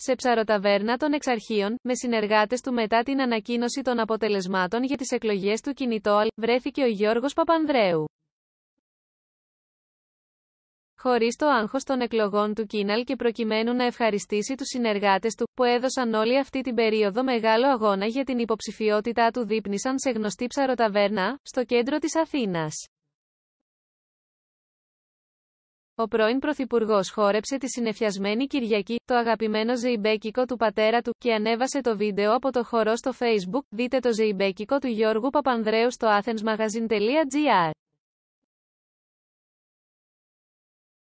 σε ψαροταβέρνα των εξαρχείων, με συνεργάτες του μετά την ανακοίνωση των αποτελεσμάτων για τις εκλογές του Κινητόλ, βρέθηκε ο Γιώργος Παπανδρέου. Χωρίς το άγχος των εκλογών του Κίναλ και προκειμένου να ευχαριστήσει τους συνεργάτες του, που έδωσαν όλη αυτή την περίοδο μεγάλο αγώνα για την υποψηφιότητά του, δείπνησαν σε γνωστή ψαροταβέρνα, στο κέντρο της Αθήνας. Ο πρώην Πρωθυπουργός χόρεψε τη συνεφιασμένη Κυριακή, το αγαπημένο ζεϊμπέκικο του πατέρα του, και ανέβασε το βίντεο από το χορό στο Facebook. Δείτε το ζεϊμπέκικο του Γιώργου Παπανδρέου στο athensmagazine.gr.